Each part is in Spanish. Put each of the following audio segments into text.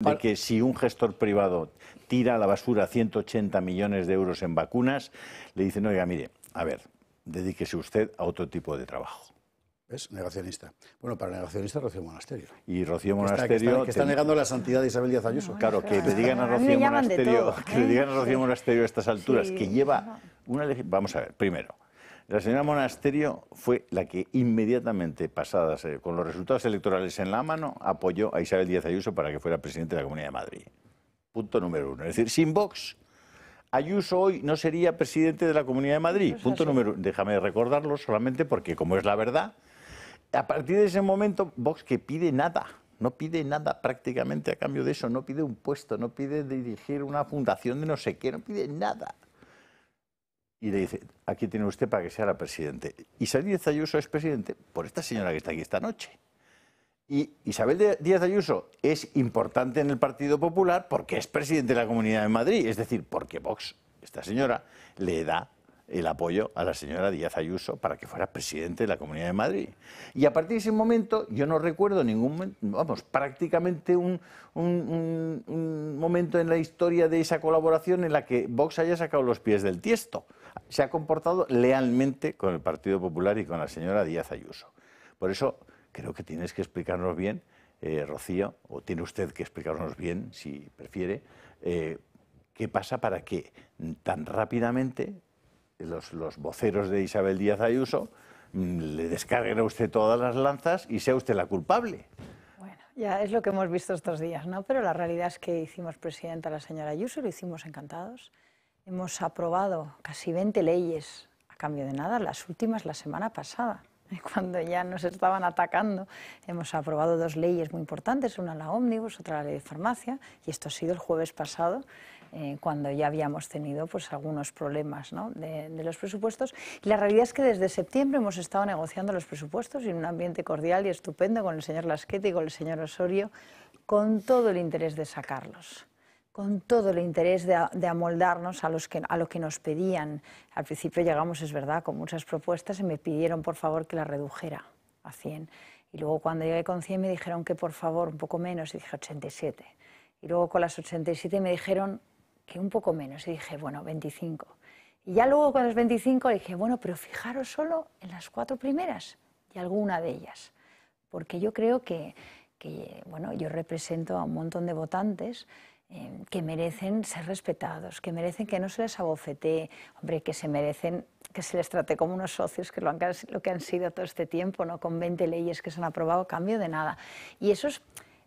de que si un gestor privado tira a la basura 180 millones de euros en vacunas, le dicen, oiga, mire, a ver, dedíquese usted a otro tipo de trabajo. Es negacionista. Bueno, para negacionista, Rocío Monasterio. Y Rocío Monasterio. Que está, está, negando la santidad de Isabel Díaz Ayuso. claro, que le digan a Rocío Monasterio, que le ¿eh? digan a Rocío Monasterio a estas alturas, que lleva una. Vamos a ver, primero, la señora Monasterio fue la que inmediatamente, pasadas eh, con los resultados electorales en la mano, apoyó a Isabel Díaz Ayuso para que fuera presidente de la Comunidad de Madrid. Punto número uno. Es decir, sin Vox, Ayuso hoy no sería presidente de la Comunidad de Madrid. Punto número uno. Déjame recordarlo solamente porque, como es la verdad, a partir de ese momento, Vox que pide nada no pide nada prácticamente a cambio de eso, no pide un puesto, no pide dirigir una fundación de no sé qué, no pide nada y le dice, aquí tiene usted para que sea la presidente. Isabel Díaz Ayuso es presidente por esta señora que está aquí esta noche. Y Isabel Díaz Ayuso es importante en el Partido Popular porque es presidente de la Comunidad de Madrid, es decir, porque Vox, esta señora, le da el apoyo a la señora Díaz Ayuso para que fuera presidente de la Comunidad de Madrid. Y a partir de ese momento yo no recuerdo ningún, vamos, prácticamente un, un momento en la historia de esa colaboración en la que Vox haya sacado los pies del tiesto se ha comportado lealmente con el Partido Popular y con la señora Díaz Ayuso. Por eso creo que tienes que explicarnos bien, eh, Rocío, o tiene usted que explicarnos bien, si prefiere, eh, qué pasa para que tan rápidamente los, voceros de Isabel Díaz Ayuso mm, le descarguen a usted todas las lanzas y sea usted la culpable. Bueno, Ya, es lo que hemos visto estos días, ¿no? Pero la realidad es que hicimos presidenta a la señora Ayuso, lo hicimos encantados. Hemos aprobado casi 20 leyes a cambio de nada, las últimas la semana pasada, cuando ya nos estaban atacando. Hemos aprobado dos leyes muy importantes, una la ómnibus, otra la ley de farmacia, y esto ha sido el jueves pasado. Eh, cuando ya habíamos tenido pues, algunos problemas de, los presupuestos. la realidad es que desde septiembre hemos estado negociando los presupuestos en un ambiente cordial y estupendo con el señor Lasquete y con el señor Osorio, con todo el interés de sacarlos con todo el interés de, amoldarnos a, a lo que nos pedían. Al principio llegamos, es verdad, con muchas propuestas y me pidieron, por favor, que la redujera a 100. Y luego cuando llegué con 100 me dijeron que, por favor, un poco menos, y dije 87. Y luego con las 87 me dijeron que un poco menos, y dije, bueno, 25. Y ya luego con los 25 dije, bueno, pero fijaros solo en las cuatro primeras y alguna de ellas. Porque yo creo que bueno, yo represento a un montón de votantes Em, que merecen ser respetados, que merecen que no se les abofete, hombre, que se merecen que se les trate como unos socios, que lo, lo que han sido todo este tiempo, ¿no? con 20 leyes que se han aprobado a cambio de nada. Y eso es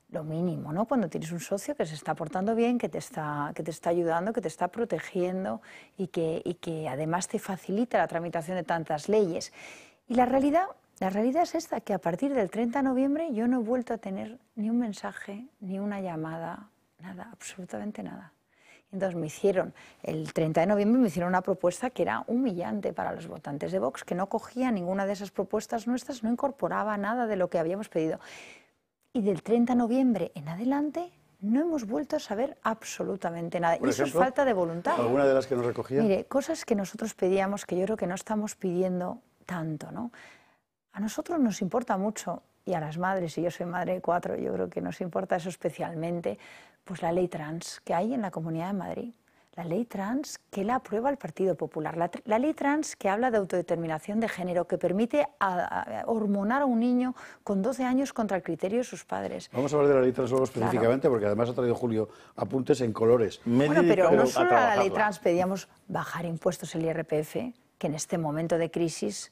lo mínimo, ¿no? Cuando tienes un socio que se está portando bien, que te está, que te está ayudando, que te está protegiendo y que, y que además te facilita la tramitación de tantas leyes. Y la realidad, la realidad es esta, que a partir del 30 de noviembre yo no he vuelto a tener ni un mensaje, ni una llamada nada, absolutamente nada. Entonces me hicieron, el 30 de noviembre me hicieron una propuesta que era humillante para los votantes de Vox, que no cogía ninguna de esas propuestas nuestras, no incorporaba nada de lo que habíamos pedido. Y del 30 de noviembre en adelante no hemos vuelto a saber absolutamente nada. y eso es falta de voluntad. ¿Alguna de las que nos recogían? Mire, cosas que nosotros pedíamos que yo creo que no estamos pidiendo tanto, ¿no? A nosotros nos importa mucho, y a las madres, y yo soy madre de cuatro, yo creo que nos importa eso especialmente, pues la ley trans que hay en la Comunidad de Madrid, la ley trans que la aprueba el Partido Popular, la, ley trans que habla de autodeterminación de género, que permite hormonar a un niño con 12 años contra el criterio de sus padres. Vamos a hablar de la ley trans luego específicamente, porque además ha traído Julio apuntes en colores. bueno, pero no solo a la ley trans pedíamos bajar impuestos el IRPF, que en este momento de crisis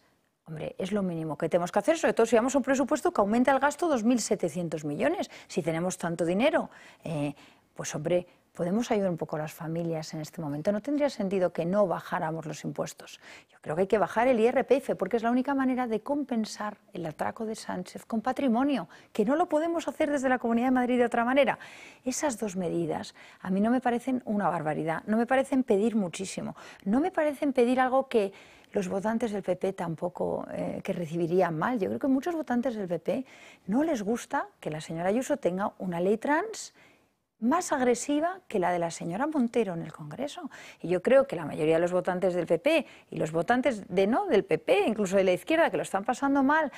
Hombre, es lo mínimo que tenemos que hacer, sobre todo si vamos a un presupuesto que aumenta el gasto 2.700 millones, si tenemos tanto dinero. Eh, pues hombre, podemos ayudar un poco a las familias en este momento. No tendría sentido que no bajáramos los impuestos. Yo creo que hay que bajar el IRPF porque es la única manera de compensar el atraco de Sánchez con patrimonio, que no lo podemos hacer desde la Comunidad de Madrid de otra manera. Esas dos medidas a mí no me parecen una barbaridad, no me parecen pedir muchísimo, no me parecen pedir algo que los votantes del PP tampoco eh, que recibirían mal. Yo creo que muchos votantes del PP no les gusta que la señora Ayuso tenga una ley trans más agresiva que la de la señora Montero en el Congreso. Y yo creo que la mayoría de los votantes del PP y los votantes de no del PP, incluso de la izquierda, que lo están pasando mal,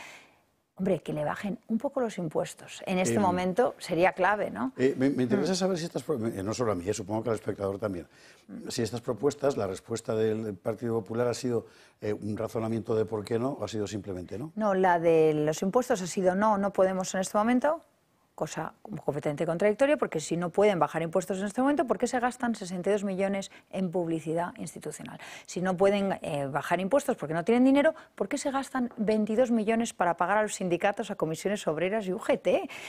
Hombre, que le bajen un poco los impuestos. En este em, momento sería clave, ¿no? Eh, me, interesa mm. saber si estas, eh, no solo a mí, eh, supongo que al espectador también, mm. si estas propuestas, la respuesta del Partido Popular ha sido un razonamiento de por qué no, o ha sido simplemente no. No, la de los impuestos ha sido no, no podemos en este momento, cosa completamente contradictoria, porque si no pueden bajar impuestos en este momento, ¿por qué se gastan 62 millones en publicidad institucional? Si no pueden eh, bajar impuestos porque no tienen dinero, ¿por qué se gastan 22 millones para pagar a los sindicatos, a comisiones obreras y UGT?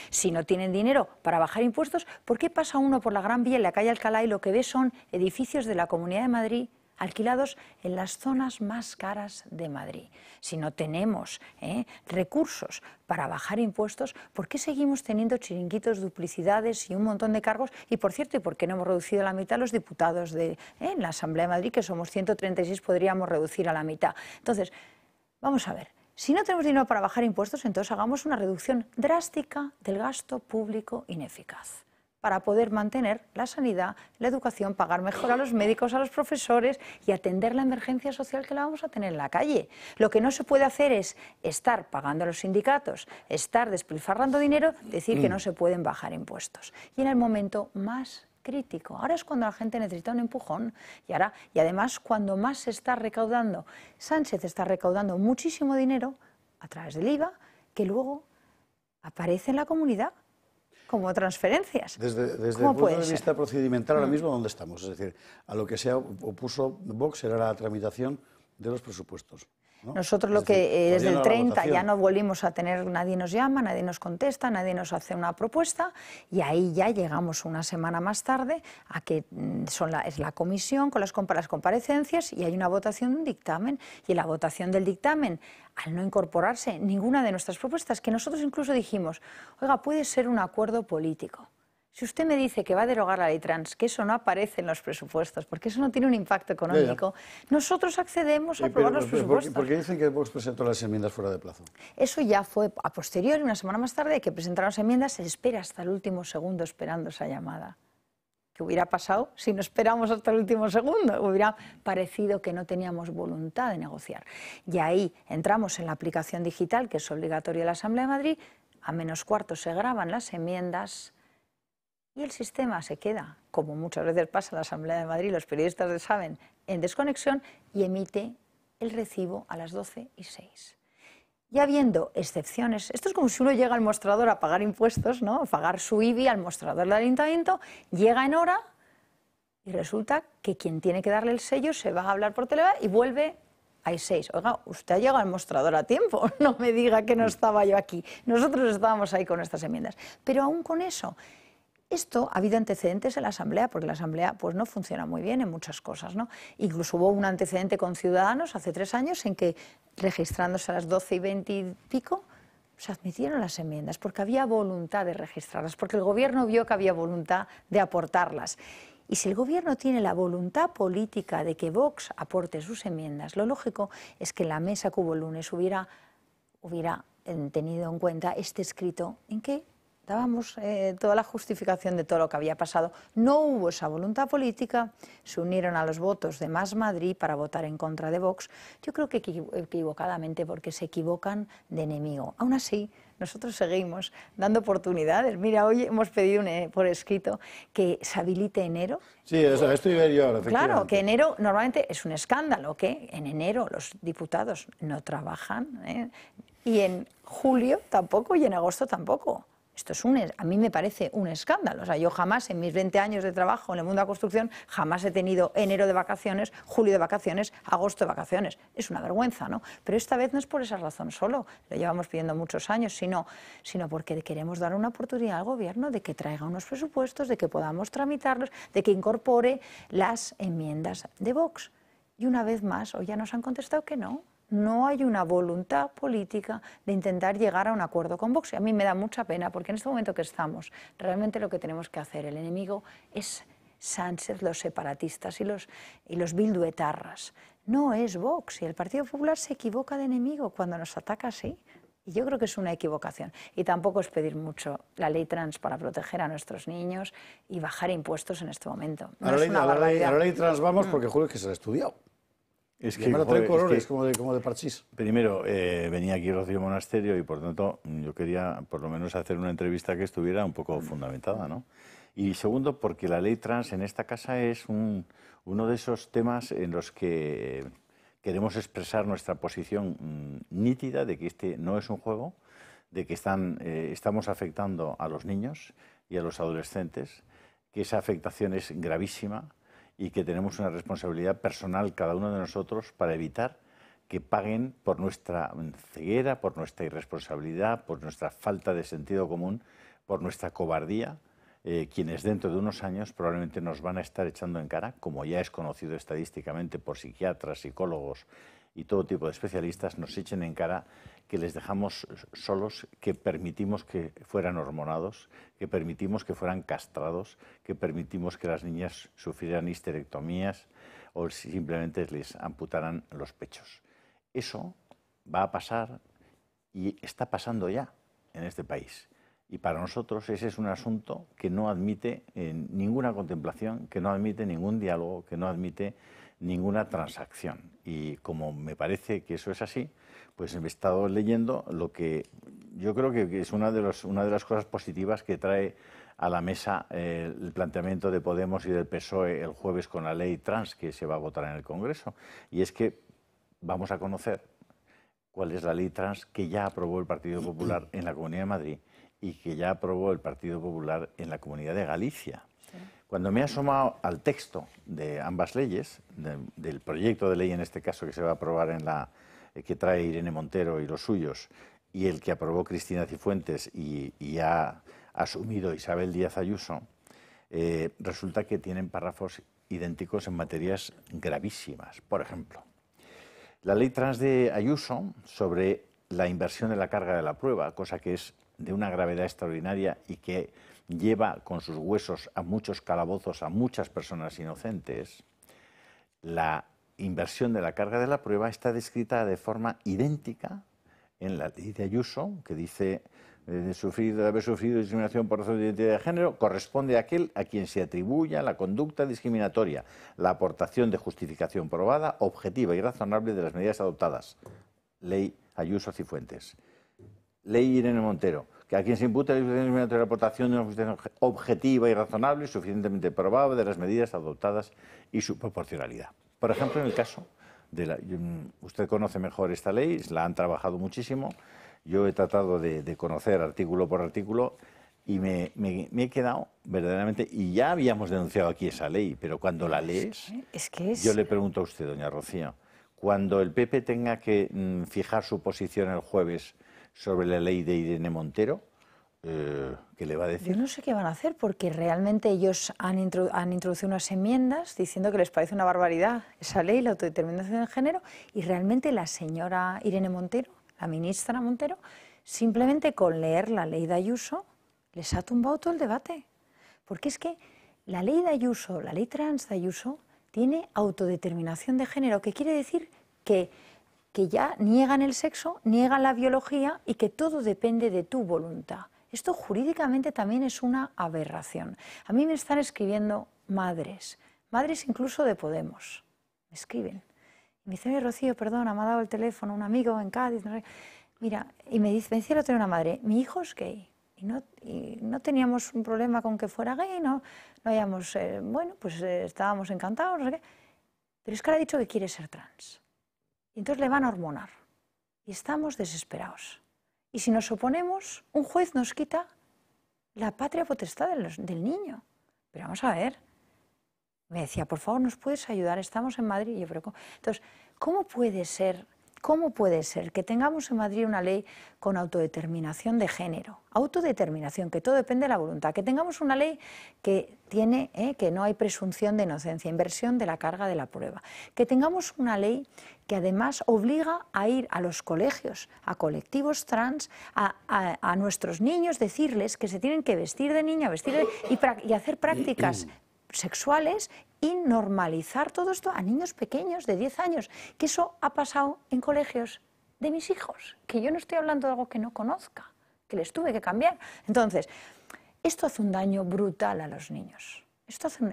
Si no tienen dinero para bajar impuestos, ¿por qué pasa uno por la Gran Vía en la calle Alcalá y lo que ve son edificios de la Comunidad de Madrid alquilados en las zonas más caras de Madrid. Si no tenemos eh, recursos para bajar impuestos, ¿por qué seguimos teniendo chiringuitos, duplicidades y un montón de cargos? Y por cierto, ¿y por qué no hemos reducido a la mitad los diputados de eh, en la Asamblea de Madrid, que somos 136, podríamos reducir a la mitad? Entonces, vamos a ver. Si no tenemos dinero para bajar impuestos, entonces hagamos una reducción drástica del gasto público ineficaz para poder mantener la sanidad, la educación, pagar mejor a los médicos, a los profesores y atender la emergencia social que la vamos a tener en la calle. Lo que no se puede hacer es estar pagando a los sindicatos, estar despilfarrando dinero, decir que mm. no se pueden bajar impuestos. Y en el momento más crítico. Ahora es cuando la gente necesita un empujón y ahora y además cuando más se está recaudando. Sánchez está recaudando muchísimo dinero a través del IVA que luego aparece en la comunidad como transferencias. Desde, desde el punto de vista procedimental, ahora mm. mismo, ¿dónde estamos? Es decir, a lo que se opuso Vox era la tramitación de los presupuestos. Nosotros lo que eh, desde el 30 ya no volvimos a tener, nadie nos llama, nadie nos contesta, nadie nos hace una propuesta y ahí ya llegamos una semana más tarde a que mm, la, es la comisión con las, las comparecencias y hay una votación de un dictamen y la votación del dictamen al no incorporarse ninguna de nuestras propuestas, que nosotros incluso dijimos, oiga, puede ser un acuerdo político. Si usted me dice que va a derogar la ley trans, que eso no aparece en los presupuestos, porque eso no tiene un impacto económico, nosotros accedemos a aprobar los presupuestos. ¿Por qué dicen que Vox presentó las enmiendas fuera de plazo? Eso ya fue a posteriori, una semana más tarde, que presentaron las enmiendas, se espera hasta el último segundo esperando esa llamada. ¿Qué hubiera pasado si no esperamos hasta el último segundo? Hubiera parecido que no teníamos voluntad de negociar. Y ahí entramos en la aplicación digital, que es obligatoria de la Asamblea de Madrid, a menos cuarto se graban las enmiendas y el sistema se queda, como muchas veces pasa en la Asamblea de Madrid, los periodistas lo saben, en desconexión y emite el recibo a las 12 y 6. Y habiendo excepciones, esto es como si uno llega al mostrador a pagar impuestos, ¿no? A pagar su IBI al mostrador del ayuntamiento, llega en hora y resulta que quien tiene que darle el sello se va a hablar por teléfono y vuelve las seis. Oiga, usted ha llegado al mostrador a tiempo, no me diga que no estaba yo aquí. Nosotros estábamos ahí con estas enmiendas. Pero aún con eso, esto ha habido antecedentes en la Asamblea, porque la Asamblea pues, no funciona muy bien en muchas cosas. ¿no? Incluso hubo un antecedente con Ciudadanos hace tres años en que, registrándose a las 12 y 20 y pico, se admitieron las enmiendas, porque había voluntad de registrarlas, porque el Gobierno vio que había voluntad de aportarlas. Y si el Gobierno tiene la voluntad política de que Vox aporte sus enmiendas, lo lógico es que la mesa que el lunes hubiera, hubiera eh, tenido en cuenta este escrito en que dábamos eh, toda la justificación de todo lo que había pasado. No hubo esa voluntad política, se unieron a los votos de Más Madrid para votar en contra de Vox, yo creo que equivocadamente porque se equivocan de enemigo. Aún así, nosotros seguimos dando oportunidades. Mira, hoy hemos pedido eh, por escrito que se habilite enero. Sí, eso, estoy yo Claro, que enero normalmente es un escándalo, que en enero los diputados no trabajan ¿eh? y en julio tampoco y en agosto tampoco. Esto es un, a mí me parece un escándalo. O sea, yo jamás en mis 20 años de trabajo en el mundo de la construcción, jamás he tenido enero de vacaciones, julio de vacaciones, agosto de vacaciones. Es una vergüenza, ¿no? Pero esta vez no es por esa razón solo, lo llevamos pidiendo muchos años, sino, sino porque queremos dar una oportunidad al gobierno de que traiga unos presupuestos, de que podamos tramitarlos, de que incorpore las enmiendas de Vox. Y una vez más, hoy ya nos han contestado que no, no hay una voluntad política de intentar llegar a un acuerdo con Vox. Y a mí me da mucha pena porque en este momento que estamos, realmente lo que tenemos que hacer, el enemigo es Sánchez, los separatistas y los, y los bilduetarras. No es Vox y el Partido Popular se equivoca de enemigo cuando nos ataca así. Y yo creo que es una equivocación. Y tampoco es pedir mucho la ley trans para proteger a nuestros niños y bajar impuestos en este momento. a, la ley, trans vamos mm. porque juro que se ha estudiado. Es que, como, de, Primero, eh, venía aquí Rocío Monasterio y por tanto yo quería por lo menos hacer una entrevista que estuviera un poco fundamentada, ¿no? Y segundo, porque la ley trans en esta casa es uno de esos temas en los que queremos expresar nuestra posición mm, nítida de que este no es un juego, de que están, eh, estamos afectando a los niños y a los adolescentes, que esa afectación es gravísima y que tenemos una responsabilidad personal cada uno de nosotros para evitar que paguen por nuestra ceguera, por nuestra irresponsabilidad, por nuestra falta de sentido común, por nuestra cobardía, eh, quienes dentro de unos años probablemente nos van a estar echando en cara, como ya es conocido estadísticamente por psiquiatras, psicólogos y todo tipo de especialistas, nos echen en cara que les dejamos solos, que permitimos que fueran hormonados, que permitimos que fueran castrados, que permitimos que las niñas sufrieran histerectomías o simplemente les amputaran los pechos. Eso va a pasar y está pasando ya en este país. Y para nosotros ese es un asunto que no admite eh, ninguna contemplación, que no admite ningún diálogo, que no admite ninguna transacción. Y como me parece que eso es así, pues he estado leyendo lo que yo creo que es una de, los, una de las cosas positivas que trae a la mesa eh, el planteamiento de Podemos y del PSOE el jueves con la ley trans que se va a votar en el Congreso. Y es que vamos a conocer cuál es la ley trans que ya aprobó el Partido Popular en la Comunidad de Madrid y que ya aprobó el Partido Popular en la Comunidad de Galicia. Cuando me he asomado al texto de ambas leyes, del proyecto de ley en este caso que se va a aprobar en la, eh, que trae Irene Montero y los suyos, y el que aprobó Cristina Cifuentes y, ha asumido Isabel Díaz Ayuso, eh, resulta que tienen párrafos idénticos en materias gravísimas. Por ejemplo, la ley trans de Ayuso sobre la inversión de la carga de la prueba, cosa que es de una gravedad extraordinaria y que lleva con sus huesos a muchos calabozos, a muchas personas inocentes, la inversión de la carga de la prueba está descrita de forma idéntica en la ley de Ayuso, que dice de, sufrir, haber sufrido discriminación por razón de identidad de género, corresponde a aquel a quien se atribuya la conducta discriminatoria, la aportación de justificación probada, objetiva y razonable de las medidas adoptadas. Ley Ayuso Cifuentes. Ley Irene Montero, que a quien se imputa la discriminatoria la aportación de una justificación objetiva y razonable, suficientemente probada de las medidas adoptadas y su proporcionalidad. Por ejemplo, en el caso de la... Mm, usted conoce mejor esta ley, la han trabajado muchísimo. Yo he tratado de, conocer artículo por artículo y me, he quedado verdaderamente, y ya habíamos denunciado aquí esa ley, pero cuando la lees, yo le pregunto a usted, doña Rocío, cuando el PP tenga que mm, fijar su posición el jueves sobre la ley de Irene Montero, eh, le va a decir. Yo no sé qué van a hacer porque realmente ellos han, introducido unas enmiendas diciendo que les parece una barbaridad esa ley, la autodeterminación de género, y realmente la señora Irene Montero, la ministra Montero, simplemente con leer la ley de Ayuso les ha tumbado todo el debate. Porque es que la ley de Ayuso, la ley trans de Ayuso, tiene autodeterminación de género, que quiere decir que ya niegan el sexo, niegan la biología y que todo depende de tu voluntad. Esto jurídicamente también es una aberración. A mí me están escribiendo madres, madres incluso de Podemos. Me escriben. Y me dicen, Rocío, perdón, me ha dado el teléfono un amigo en Cádiz. Mira, y me dice, me dice tengo una madre, mi hijo es gay. Y no, teníamos un problema con que fuera gay, no, no hayamos, eh, bueno, pues eh, estábamos encantados, no sé qué. Pero es que ahora ha dicho que quiere ser trans. Y entonces le van a hormonar. Y estamos desesperados. Y si nos oponemos, un juez nos quita la patria potestad del niño. Pero vamos a ver. Me decía, por favor, ¿nos puedes ayudar? Estamos en Madrid. Y yo, Entonces, ¿cómo puede ser ¿Cómo puede ser que tengamos en Madrid una ley con autodeterminación de género? Autodeterminación, que todo depende de la voluntad. Que tengamos una ley que tiene, eh, que no hay presunción de inocencia, inversión de la carga de la prueba. Que tengamos una ley que además obliga a ir a los colegios, a colectivos trans, a, nuestros niños, decirles que se tienen que vestir de niña, vestir de, y hacer prácticas sexuales y normalizar todo esto a niños pequeños de 10 años, que eso ha pasado en colegios de mis hijos, que yo no estoy hablando de algo que no conozca, que les tuve que cambiar. Entonces, esto hace un daño brutal a los niños.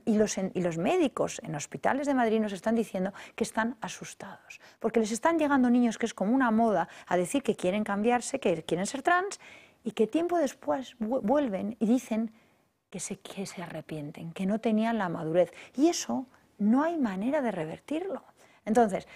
y, los y los médicos en hospitales de Madrid nos están diciendo que están asustados, porque les están llegando niños que es como una moda a decir que quieren cambiarse, que quieren ser trans, y que tiempo después vuelven y dicen que se, que se arrepienten, que no tenían la madurez. Y eso no hay manera de revertirlo. Entonces,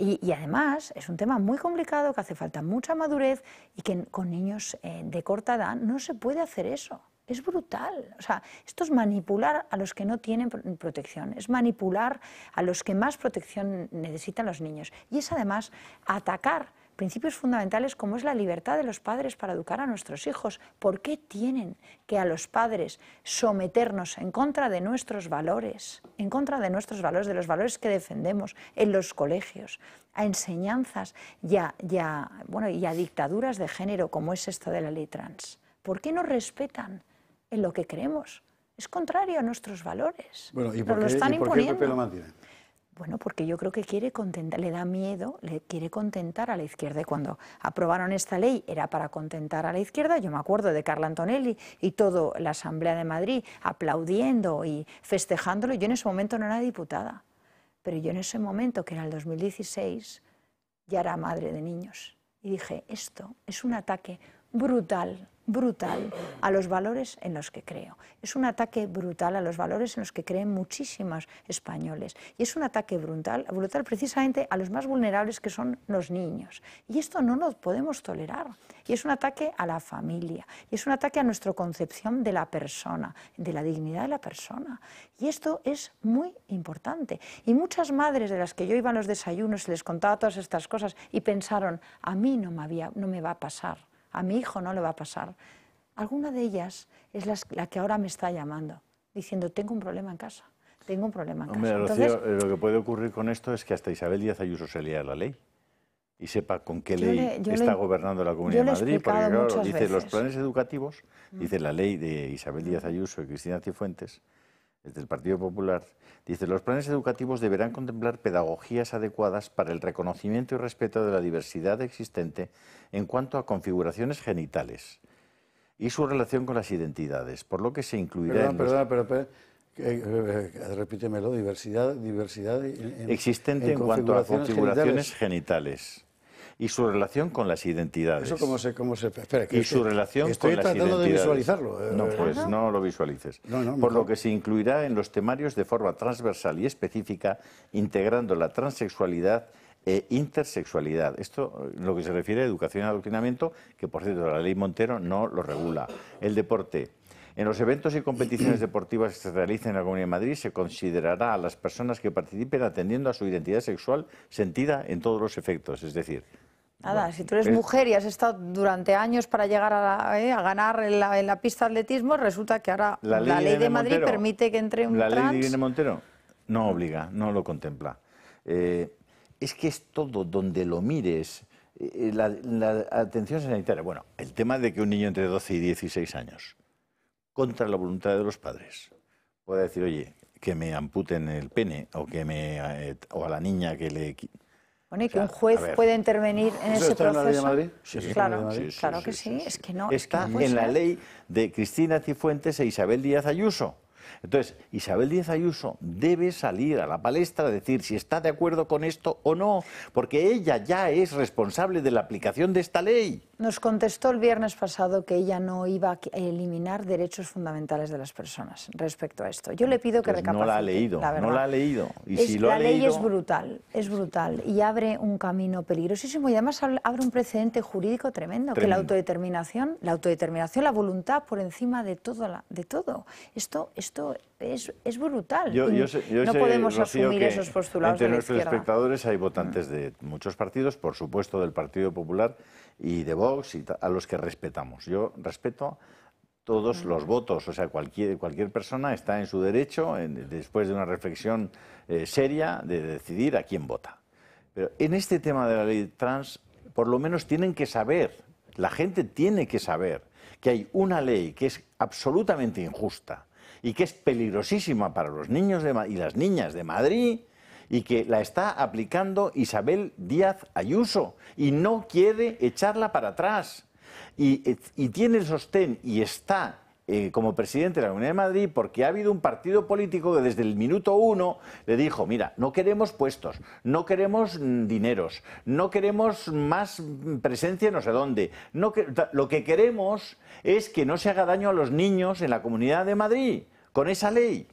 y, además es un tema muy complicado que hace falta mucha madurez y que con niños eh, de corta edad no se puede hacer eso. Es brutal. O sea, esto es manipular a los que no tienen protección, es manipular a los que más protección necesitan los niños. Y es además atacar principios fundamentales como es la libertad de los padres para educar a nuestros hijos. ¿Por qué tienen que a los padres someternos en contra de nuestros valores, en contra de nuestros valores, de los valores que defendemos en los colegios, a enseñanzas y a, bueno, y dictaduras de género como es esto de la ley trans? ¿Por qué no respetan en lo que creemos? Es contrario a nuestros valores. ¿y por, qué, lo están mantiene? Bueno, porque yo creo que quiere contentar, le da miedo, le quiere contentar a la izquierda. Y cuando aprobaron esta ley era para contentar a la izquierda. Yo me acuerdo de Carla Antonelli y toda la Asamblea de Madrid aplaudiendo y festejándolo. Yo en ese momento no era diputada, pero yo en ese momento, que era el 2016, ya era madre de niños. Y dije, esto es un ataque brutal, brutal a los valores en los que creo. Es un ataque brutal a los valores en los que creen muchísimos españoles. Y es un ataque brutal, brutal precisamente a los más vulnerables que son los niños. Y esto no lo podemos tolerar. Y es un ataque a la familia. Y es un ataque a nuestra concepción de la persona, de la dignidad de la persona. Y esto es muy importante. Y muchas madres de las que yo iba a los desayunos les contaba todas estas cosas y pensaron, a mí no me, no me va a pasar a mi hijo no le va a pasar. Alguna de ellas es la que ahora me está llamando, diciendo, tengo un problema en casa, tengo un problema en casa. Eh, lo que puede ocurrir con esto es que hasta Isabel Díaz Ayuso se lea la ley y sepa con qué ley está gobernando la Comunidad de Madrid, porque dice los planes educativos, dice mm. la ley de Isabel Díaz Ayuso y Cristina Cifuentes, desde el Partido Popular, dice, los planes educativos deberán contemplar pedagogías adecuadas para el reconocimiento y respeto de la diversidad existente en cuanto a configuraciones genitales y su relación con las identidades, por lo que se incluirá... Perdón, en los... perdón, eh, eh, repítemelo, diversidad, diversidad... existente en, cuanto a configuraciones genitales y su relación con las identidades. Eso como se, cómo se espera, que y su relación con las identidades. tratando de visualizarlo. Eh, no, pues ¿no? lo visualices. Por lo que se incluirá en los temarios de forma transversal y específica, integrando la transexualidad e intersexualidad. Esto lo que se refiere a educación y adoctrinamiento, que por cierto la ley Montero no lo regula. El deporte. En los eventos y competiciones deportivas que se realicen en la Comunidad de Madrid se considerará a las personas que participen atendiendo a su identidad sexual sentida en todos los efectos, es decir, Nada, si tú eres eh. mujer y has estado durante años para llegar a, eh, ganar en la, pista de atletismo, resulta que ahora la ley, de Madrid permite que entre un La ley de Irene Montero no obliga, no lo contempla. Eh, es que es todo donde lo mires. la, atención sanitaria. Bueno, el tema de que un niño entre 12 y 16 años, contra la voluntad de los padres, pueda decir, oye, que me amputen el pene o que me o a la niña que le bueno, y que un juez puede intervenir en ese está proceso. En la ley de que sí, Es que no. Está en la ley de Cristina Cifuentes e Isabel Díaz Ayuso. Entonces, Isabel Díaz Ayuso debe salir a la palestra a decir si está de acuerdo con esto o no, porque ella ya es responsable de la aplicación de esta ley. Nos contestó el viernes pasado que ella no iba a eliminar derechos fundamentales de las personas respecto a esto. Yo le pido que pues recapacite. No la ha leído, la no la ha leído. la ley es brutal, es brutal y abre un camino peligrosísimo y además abre un precedente jurídico tremendo, que la autodeterminación, la autodeterminación, la voluntad por encima de todo, de todo. Esto, esto es, brutal. Yo, no podemos asumir esos postulados. Entre nuestros espectadores hay votantes de muchos partidos, por supuesto del Partido Popular y de Vox, y a los que respetamos. Yo respeto todos los votos. O sea, cualquier, cualquier persona está en su derecho, después de una reflexión eh, seria, de decidir a quién vota. Pero en este tema de la ley trans, por lo menos tienen que saber, la gente tiene que saber que hay una ley que es absolutamente injusta, y que es peligrosísima para los niños de, y las niñas de Madrid y que la está aplicando Isabel Díaz Ayuso y no quiere echarla para atrás. Y, y tiene el sostén y está eh, como presidente de la Comunidad de Madrid porque ha habido un partido político que desde el minuto uno le dijo, mira, no queremos puestos, no queremos mm, dineros, no queremos más mm, presencia no sé dónde. lo que queremos es que no se haga daño a los niños en la Comunidad de Madrid con esa ley.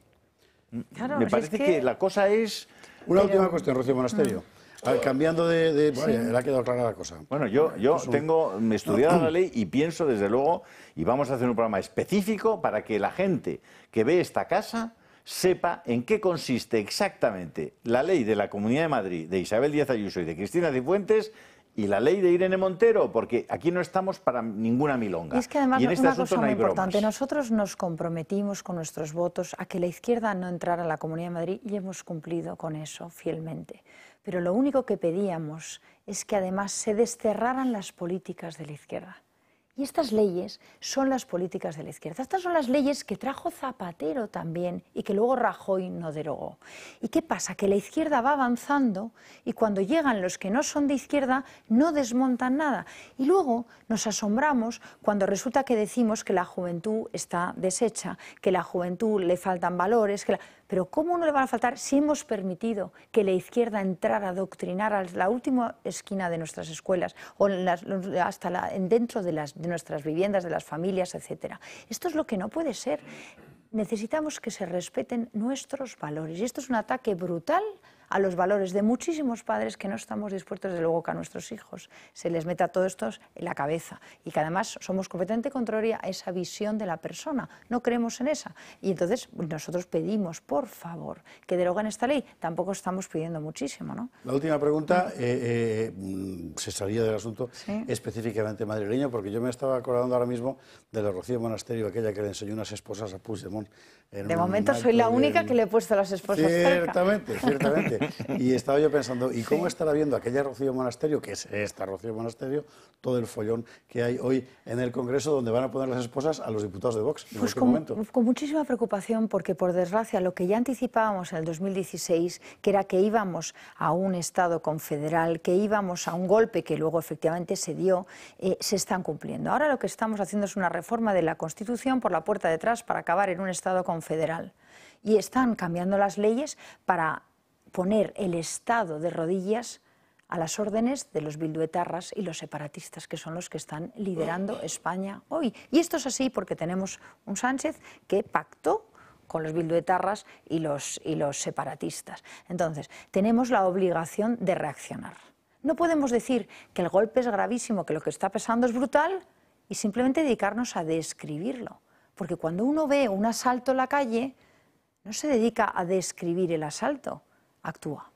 Me parece que... la cosa es... Una última cuestión, Rocío Monasterio. Ah, cambiando de... bueno, ha clara la cosa. Bueno, yo, yo me tengo estudiado la ley y pienso, desde luego, y vamos a hacer un programa específico para que la gente que ve esta casa sepa en qué consiste exactamente la ley de la Comunidad de Madrid, de Isabel Díaz Ayuso y de Cristina Cifuentes, y la ley de Irene Montero, porque aquí no estamos para ninguna milonga. Y es que además y en este una muy importante, nosotros nos comprometimos con nuestros votos a que la izquierda no entrara a la Comunidad de Madrid y hemos cumplido con eso fielmente pero lo único que pedíamos es que además se desterraran las políticas de la izquierda. Y estas leyes son las políticas de la izquierda. Estas son las leyes que trajo Zapatero también y que luego Rajoy no derogó. ¿Y qué pasa? Que la izquierda va avanzando y cuando llegan los que no son de izquierda no desmontan nada. Y luego nos asombramos cuando resulta que decimos que la juventud está deshecha, que la juventud le faltan valores, Pero ¿cómo no le van a faltar si hemos permitido que la izquierda entrara a doctrinar a la última esquina de nuestras escuelas o hasta dentro de las de nuestras viviendas, de las familias, etcétera. Esto es lo que no puede ser. Necesitamos que se respeten nuestros valores. Y esto es un ataque brutal a los valores de muchísimos padres que no estamos dispuestos, desde luego, que a nuestros hijos se les meta todo esto en la cabeza. Y que además somos completamente contraria a esa visión de la persona. No creemos en esa. Y entonces nosotros pedimos, por favor, que deroguen esta ley. Tampoco estamos pidiendo muchísimo, ¿no? La última pregunta, eh, eh, se salía del asunto específicamente madrileño, porque yo me estaba acordando ahora mismo de la Rocío Monasterio, aquella que le enseñó unas esposas a Puigdemont de momento soy la única que le he puesto a las esposas. Ciertamente, ciertamente. Y estaba yo pensando, ¿y cómo estará viendo aquella Rocío Monasterio, que es esta Rocío Monasterio, todo el follón que hay hoy en el Congreso donde van a poner las esposas a los diputados de Vox? pues con, muchísima preocupación porque, por desgracia, lo que ya anticipábamos en el 2016, que era que íbamos a un Estado confederal, que íbamos a un golpe que luego efectivamente se dio, eh, se están cumpliendo. Ahora lo que estamos haciendo es una reforma de la Constitución por la puerta detrás para acabar en un Estado confederal federal Y están cambiando las leyes para poner el Estado de rodillas a las órdenes de los bilduetarras y los separatistas, que son los que están liderando España hoy. Y esto es así porque tenemos un Sánchez que pactó con los bilduetarras y los, y los separatistas. Entonces, tenemos la obligación de reaccionar. No podemos decir que el golpe es gravísimo, que lo que está pasando es brutal, y simplemente dedicarnos a describirlo. Porque cuando uno ve un asalto en la calle, no se dedica a describir el asalto, actúa.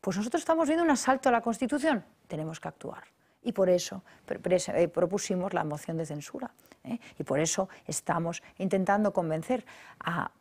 Pues nosotros estamos viendo un asalto a la Constitución, tenemos que actuar. Y por eso eh, propusimos la moción de censura. ¿eh? Y por eso estamos intentando convencer a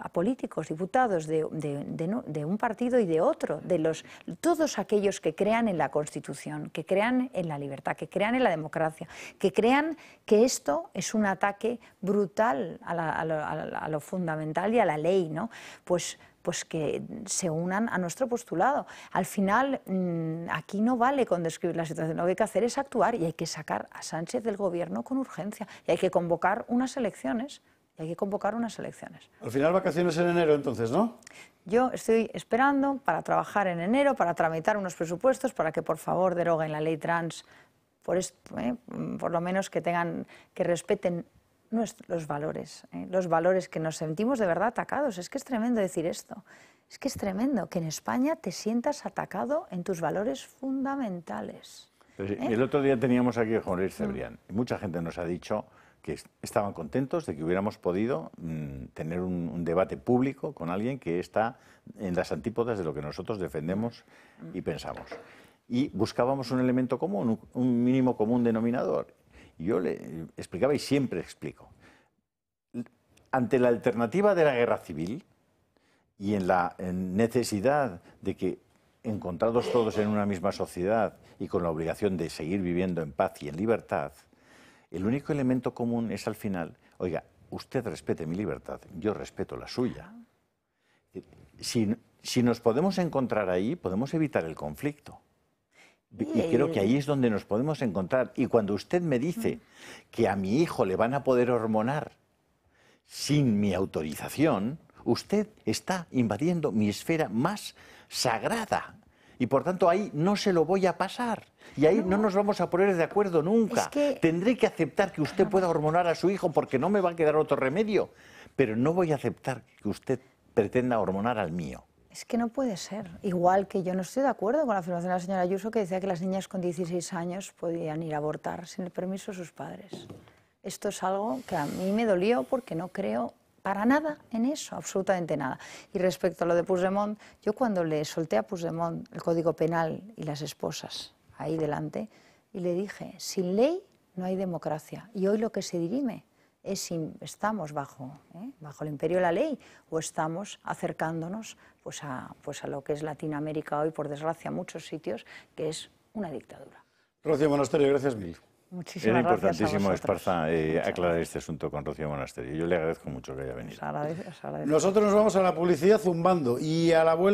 a, políticos, diputados de, un partido y de otro, de los, todos aquellos que crean en la Constitución, que crean en la libertad, que crean en la democracia, que crean que esto es un ataque brutal a, lo, a lo, fundamental y a la ley, ¿no? pues, pues que se unan a nuestro postulado. Al final, mm, aquí no vale con describir la situación, lo que hay que hacer es actuar y hay que sacar a Sánchez del gobierno con urgencia y hay que convocar unas elecciones y hay que convocar unas elecciones. Al final vacaciones en enero entonces, ¿no? Yo estoy esperando para trabajar en enero, para tramitar unos presupuestos, para que por favor deroguen la ley trans, por, eh, por lo menos que, tengan, que respeten nuestros, los valores, eh, los valores que nos sentimos de verdad atacados. Es que es tremendo decir esto. Es que es tremendo que en España te sientas atacado en tus valores fundamentales. ¿Eh? El otro día teníamos aquí a Jorge mm. Cebrián. Mucha gente nos ha dicho que estaban contentos de que hubiéramos podido mm, tener un, debate público con alguien que está en las antípodas de lo que nosotros defendemos y pensamos. Y buscábamos un elemento común, un mínimo común denominador. yo le explicaba y siempre explico. Ante la alternativa de la guerra civil y en la necesidad de que encontrados todos en una misma sociedad y con la obligación de seguir viviendo en paz y en libertad, el único elemento común es al final, oiga, usted respete mi libertad, yo respeto la suya. Si, nos podemos encontrar ahí, podemos evitar el conflicto. Y creo que ahí es donde nos podemos encontrar. Y cuando usted me dice que a mi hijo le van a poder hormonar sin mi autorización, usted está invadiendo mi esfera más sagrada, y por tanto ahí no se lo voy a pasar. Y ahí no, nos vamos a poner de acuerdo nunca. Tendré que aceptar que usted pueda hormonar a su hijo porque no me va a quedar otro remedio, pero no voy a aceptar que usted pretenda hormonar al mío. Es que no puede ser. Igual que yo no estoy de acuerdo con la afirmación de la señora Ayuso que decía que las niñas con 16 años podían ir a abortar sin el permiso de sus padres. Esto es algo que a mí me dolió porque no creo para nada en eso, absolutamente nada. Y respecto a lo de Puigdemont, yo cuando le solté a Puigdemont el Código Penal y las esposas ahí delante, y le dije, sin ley no hay democracia. Y hoy lo que se dirime es si estamos bajo, ¿eh? bajo el imperio de la ley o estamos acercándonos pues a, pues a lo que es Latinoamérica hoy, por desgracia, muchos sitios, que es una dictadura. Rocío Monasterio, gracias mil. Muchísimas Era importantísimo, Esparza, eh, aclarar este asunto con Rocío Monasterio. Yo le agradezco mucho que haya venido. Nosotros nos vamos a la publicidad zumbando y a la